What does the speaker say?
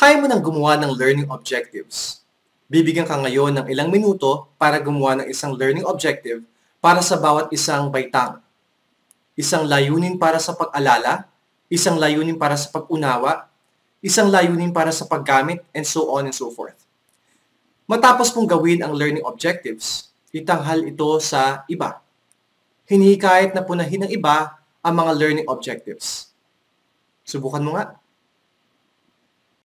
kaya mo nang gumawa ng learning objectives. Bibigyan ka ngayon ng ilang minuto para gumawa ng isang learning objective para sa bawat isang baitang. Isang layunin para sa pag-alala, isang layunin para sa pag-unawa, isang layunin para sa paggamit, and so on and so forth. Matapos pong gawin ang learning objectives, itanghal ito sa iba. Hinihikayat na punahin ng iba ang mga learning objectives. Subukan mo nga.